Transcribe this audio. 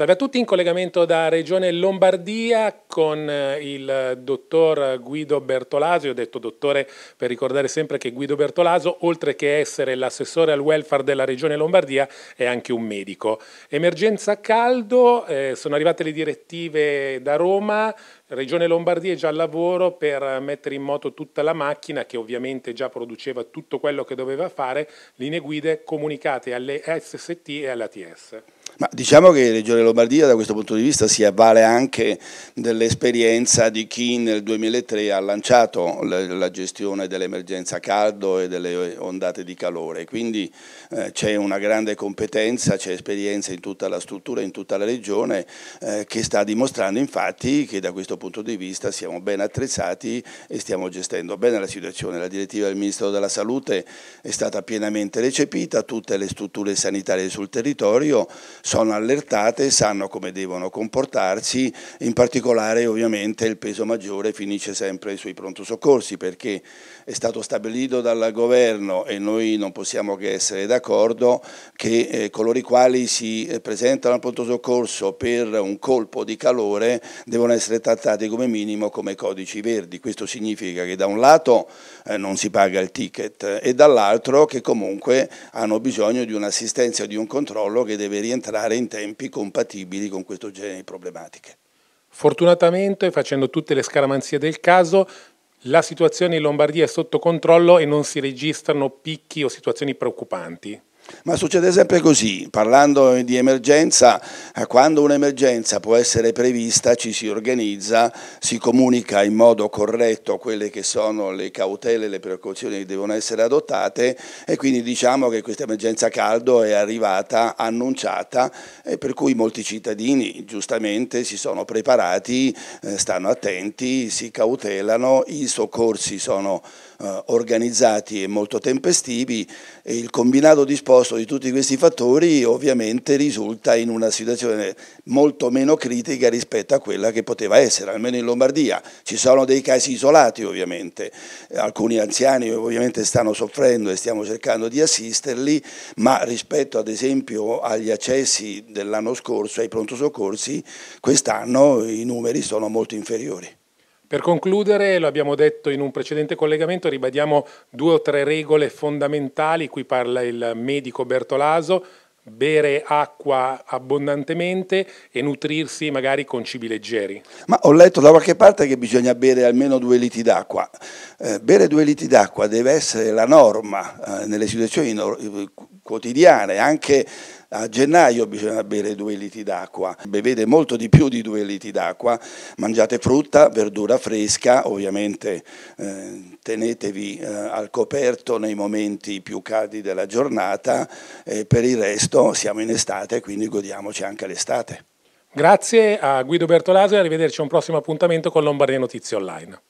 Salve a tutti, in collegamento da Regione Lombardia con eh, il dottor Guido Bertolaso, io ho detto dottore per ricordare sempre che Guido Bertolaso, oltre che essere l'assessore al welfare della Regione Lombardia, è anche un medico. Emergenza caldo, eh, sono arrivate le direttive da Roma, Regione Lombardia è già al lavoro per mettere in moto tutta la macchina che ovviamente già produceva tutto quello che doveva fare, linee guide comunicate alle SST e all'ATS. Ma diciamo che Regione Lombardia da questo punto di vista si avvale anche dell'esperienza di chi nel 2003 ha lanciato la gestione dell'emergenza caldo e delle ondate di calore, quindi eh, c'è una grande competenza, c'è esperienza in tutta la struttura, in tutta la regione eh, che sta dimostrando infatti che da questo punto di vista siamo ben attrezzati e stiamo gestendo bene la situazione. La direttiva del Ministro della Salute è stata pienamente recepita, tutte le strutture sanitarie sul territorio sono allertate, e sanno come devono comportarsi, in particolare ovviamente il peso maggiore finisce sempre sui pronto soccorsi perché è stato stabilito dal governo e noi non possiamo che essere d'accordo che eh, coloro i quali si eh, presentano al pronto soccorso per un colpo di calore devono essere trattati come minimo come codici verdi. Questo significa che da un lato eh, non si paga il ticket e dall'altro che comunque hanno bisogno di un'assistenza, di un controllo che deve rientrare lavorare in tempi compatibili con questo genere di problematiche. Fortunatamente, facendo tutte le scaramanzie del caso, la situazione in Lombardia è sotto controllo e non si registrano picchi o situazioni preoccupanti. Ma succede sempre così, parlando di emergenza, eh, quando un'emergenza può essere prevista ci si organizza, si comunica in modo corretto quelle che sono le cautele, le precauzioni che devono essere adottate e quindi diciamo che questa emergenza caldo è arrivata, annunciata e per cui molti cittadini giustamente si sono preparati, eh, stanno attenti, si cautelano, i soccorsi sono eh, organizzati e molto tempestivi e il combinato disposto costo di tutti questi fattori ovviamente risulta in una situazione molto meno critica rispetto a quella che poteva essere, almeno in Lombardia. Ci sono dei casi isolati ovviamente, alcuni anziani ovviamente stanno soffrendo e stiamo cercando di assisterli, ma rispetto ad esempio agli accessi dell'anno scorso ai pronto soccorsi, quest'anno i numeri sono molto inferiori. Per concludere, lo abbiamo detto in un precedente collegamento, ribadiamo due o tre regole fondamentali, qui parla il medico Bertolaso, bere acqua abbondantemente e nutrirsi magari con cibi leggeri. Ma ho letto da qualche parte che bisogna bere almeno due litri d'acqua. Eh, bere due litri d'acqua deve essere la norma eh, nelle situazioni quotidiane, anche a gennaio bisogna bere due litri d'acqua, bevete molto di più di due litri d'acqua, mangiate frutta, verdura fresca, ovviamente eh, tenetevi eh, al coperto nei momenti più caldi della giornata e per il resto siamo in estate, quindi godiamoci anche l'estate. Grazie a Guido Bertolaso e arrivederci a un prossimo appuntamento con Lombardia Notizie Online.